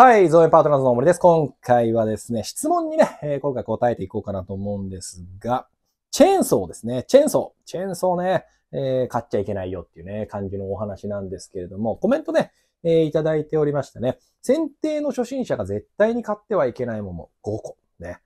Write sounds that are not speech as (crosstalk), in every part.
はい、造園パートナーズの森です。今回はですね、質問にね、えー、今回答えていこうかなと思うんですが、チェーンソーですね。チェーンソー。チェーンソーね、えー、買っちゃいけないよっていうね、感じのお話なんですけれども、コメントね、えー、いただいておりましたね。剪定の初心者が絶対に買ってはいけないもの5個。ね。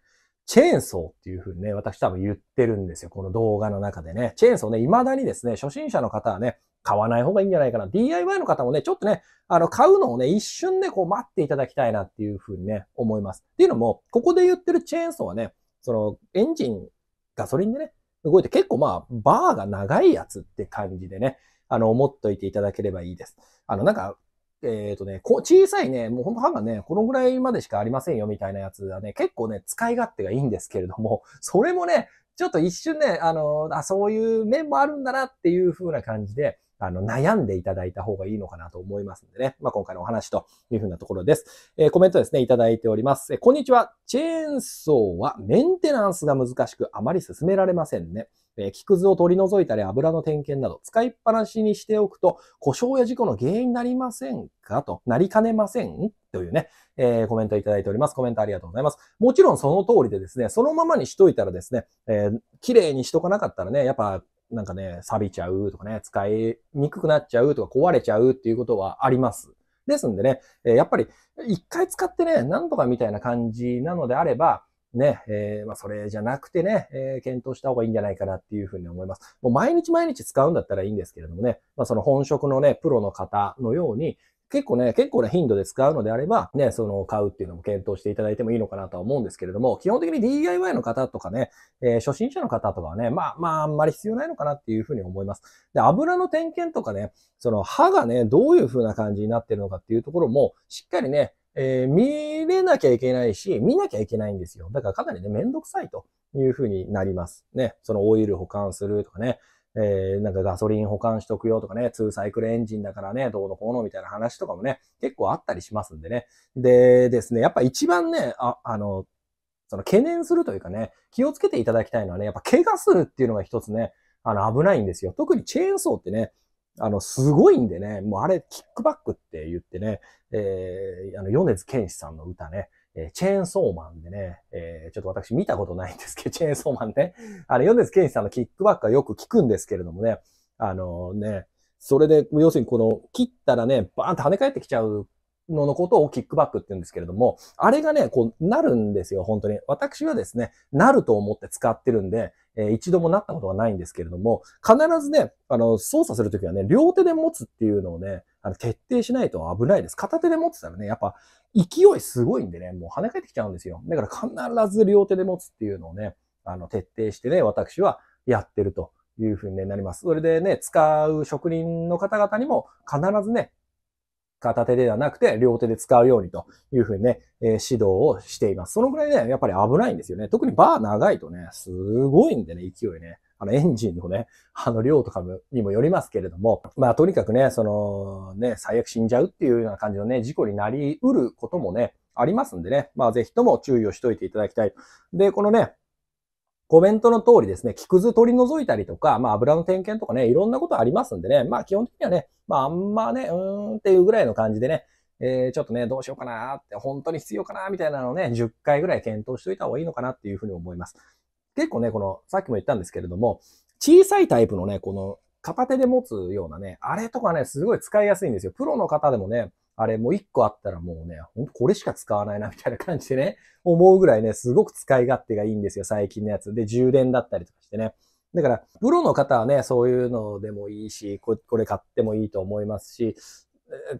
チェーンソーっていう風にね、私多分言ってるんですよ。この動画の中でね。チェーンソーね、未だにですね、初心者の方はね、買わない方がいいんじゃないかな。DIY の方もね、ちょっとね、あの、買うのをね、一瞬でこう待っていただきたいなっていう風にね、思います。っていうのも、ここで言ってるチェーンソーはね、その、エンジン、ガソリンでね、動いて結構まあ、バーが長いやつって感じでね、あの、思っといていただければいいです。あの、なんか、えっ、ー、とね、こ小さいね、もうほんと歯がね、このぐらいまでしかありませんよみたいなやつはね、結構ね、使い勝手がいいんですけれども、(laughs) それもね、ちょっと一瞬ね、あの、あ、そういう面もあるんだなっていう風な感じで、あの、悩んでいただいた方がいいのかなと思いますんでね。まあ、今回のお話というふうなところです。えー、コメントですね、いただいております。えー、こんにちは。チェーンソーはメンテナンスが難しく、あまり進められませんね。え木くずを取り除いたり油の点検など使いっぱなしにしておくと故障や事故の原因になりませんかとなりかねませんというね、えー、コメントいただいております。コメントありがとうございます。もちろんその通りでですね、そのままにしといたらですね、えー、綺麗にしとかなかったらね、やっぱなんかね、錆びちゃうとかね、使いにくくなっちゃうとか壊れちゃうっていうことはあります。ですんでね、やっぱり一回使ってね、なんとかみたいな感じなのであれば、ね、えー、まあ、それじゃなくてね、えー、検討した方がいいんじゃないかなっていうふうに思います。もう毎日毎日使うんだったらいいんですけれどもね、まあ、その本職のね、プロの方のように、結構ね、結構な頻度で使うのであれば、ね、その買うっていうのも検討していただいてもいいのかなとは思うんですけれども、基本的に DIY の方とかね、えー、初心者の方とかはね、まあまああんまり必要ないのかなっていうふうに思います。で、油の点検とかね、その歯がね、どういう風な感じになってるのかっていうところも、しっかりね、えー、見れなきゃいけないし、見なきゃいけないんですよ。だからかなりね、めんどくさいというふうになります。ね。そのオイル保管するとかね。えー、なんかガソリン保管しとくよとかね、2サイクルエンジンだからね、どうのこうのみたいな話とかもね、結構あったりしますんでね。でですね、やっぱ一番ね、あ、あの、その懸念するというかね、気をつけていただきたいのはね、やっぱ怪我するっていうのが一つね、あの危ないんですよ。特にチェーンソーってね、あの、すごいんでね、もうあれ、キックバックって言ってね、えー、あの、米津玄師さんの歌ね、えー、チェーンソーマンでね、えー、ちょっと私見たことないんですけど、(laughs) チェーンソーマンね、あの、米津玄師さんのキックバックはよく聞くんですけれどもね、あのね、それで、要するにこの、切ったらね、バーンって跳ね返ってきちゃうののことをキックバックって言うんですけれども、あれがね、こう、なるんですよ、本当に。私はですね、なると思って使ってるんで、えー、一度もなったことがないんですけれども、必ずね、あの、操作するときはね、両手で持つっていうのをね、あの、徹底しないと危ないです。片手で持ってたらね、やっぱ、勢いすごいんでね、もう跳ね返ってきちゃうんですよ。だから必ず両手で持つっていうのをね、あの、徹底してね、私はやってるというふうになります。それでね、使う職人の方々にも必ずね、片手ではなくて、両手で使うようにというふうにね、えー、指導をしています。そのぐらいね、やっぱり危ないんですよね。特にバー長いとね、すごいんでね、勢いね。あの、エンジンのね、あの、量とかにもよりますけれども、まあ、とにかくね、その、ね、最悪死んじゃうっていうような感じのね、事故になり得ることもね、ありますんでね、まあ、ぜひとも注意をしといていただきたい。で、このね、コメントの通りですね、木くず取り除いたりとか、まあ油の点検とかね、いろんなことありますんでね、まあ基本的にはね、まああんまね、うーんっていうぐらいの感じでね、えー、ちょっとね、どうしようかなって、本当に必要かなみたいなのをね、10回ぐらい検討しといた方がいいのかなっていうふうに思います。結構ね、この、さっきも言ったんですけれども、小さいタイプのね、この片手で持つようなね、あれとかね、すごい使いやすいんですよ。プロの方でもね、あれもう一個あったらもうね、ほんとこれしか使わないなみたいな感じでね、思うぐらいね、すごく使い勝手がいいんですよ、最近のやつ。で、充電だったりとかしてね。だから、プロの方はね、そういうのでもいいし、これ買ってもいいと思いますし、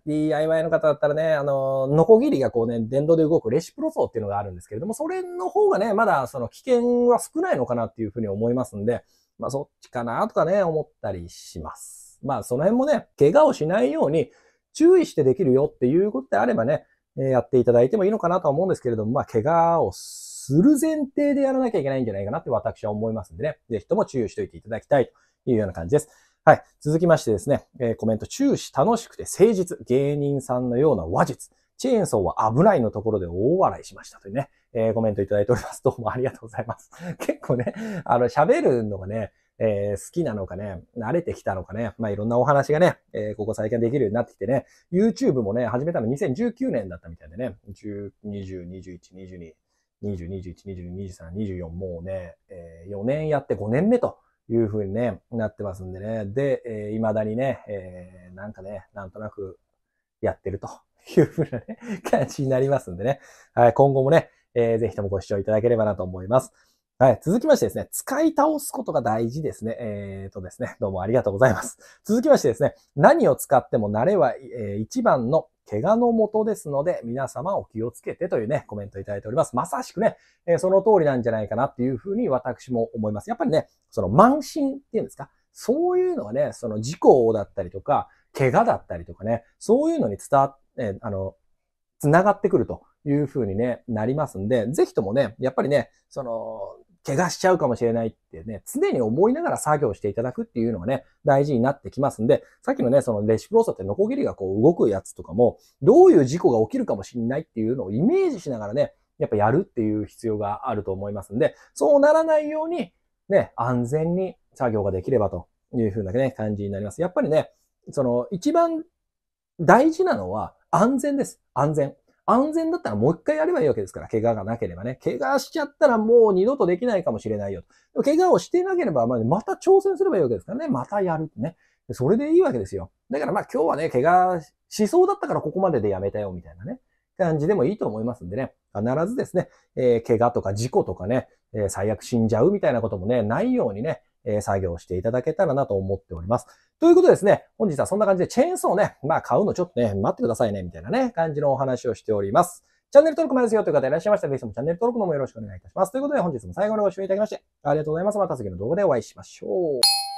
DIY の方だったらね、あの、ノコギリがこうね、電動で動くレシプロソーっていうのがあるんですけれども、それの方がね、まだその危険は少ないのかなっていうふうに思いますんで、まあそっちかなとかね、思ったりします。まあその辺もね、怪我をしないように、注意してできるよっていうことであればね、えやっていただいてもいいのかなとは思うんですけれども、まあ、怪我をする前提でやらなきゃいけないんじゃないかなって私は思いますんでね、ぜひとも注意しておいていただきたいというような感じです。はい。続きましてですね、えー、コメント、注視楽しくて誠実、芸人さんのような話術、チェーンソーは危ないのところで大笑いしましたというね、えー、コメントいただいております。どうもありがとうございます。結構ね、あの、喋るのがね、えー、好きなのかね、慣れてきたのかね、まあ、いろんなお話がね、えー、ここ最近できるようになってきてね、YouTube もね、始めたの2019年だったみたいでね、10、20、21、22、20、21、22、23、24、もうね、えー、4年やって5年目というふうにね、なってますんでね。で、えー、未だにね、えー、なんかね、なんとなくやってると (laughs) いうふうなね、感じになりますんでね。はい、今後もね、えー、ぜひともご視聴いただければなと思います。はい。続きましてですね、使い倒すことが大事ですね。えっ、ー、とですね、どうもありがとうございます。続きましてですね、何を使っても慣れは、えー、一番の怪我のもとですので、皆様お気をつけてというね、コメントいただいております。まさしくね、えー、その通りなんじゃないかなっていうふうに私も思います。やっぱりね、その慢心っていうんですか、そういうのはね、その事故だったりとか、怪我だったりとかね、そういうのに伝わっ、えー、あの、繋がってくるというふうにね、なりますんで、ぜひともね、やっぱりね、その、怪我しちゃうかもしれないってね、常に思いながら作業していただくっていうのがね、大事になってきますんで、さっきのね、そのレシプローサってノコギリがこう動くやつとかも、どういう事故が起きるかもしれないっていうのをイメージしながらね、やっぱやるっていう必要があると思いますんで、そうならないように、ね、安全に作業ができればというふうなね、感じになります。やっぱりね、その一番大事なのは、安全です。安全。安全だったらもう一回やればいいわけですから、怪我がなければね。怪我しちゃったらもう二度とできないかもしれないよと。怪我をしてなければ、まあ、また挑戦すればいいわけですからね。またやるってね。それでいいわけですよ。だからまあ今日はね、怪我しそうだったからここまででやめたよみたいなね。感じでもいいと思いますんでね。必ずですね、えー、怪我とか事故とかね、えー、最悪死んじゃうみたいなこともね、ないようにね、え作業していただけたらなと思っております。ということですね、本日はそんな感じでチェーンソーをね、まあ買うのちょっとね、待ってくださいね、みたいなね、感じのお話をしております。チャンネル登録までですよという方いらっしゃいましたら、ぜひともチャンネル登録のもよろしくお願いいたします。ということで本日も最後までご視聴いただきまして、ありがとうございます。また次の動画でお会いしましょう。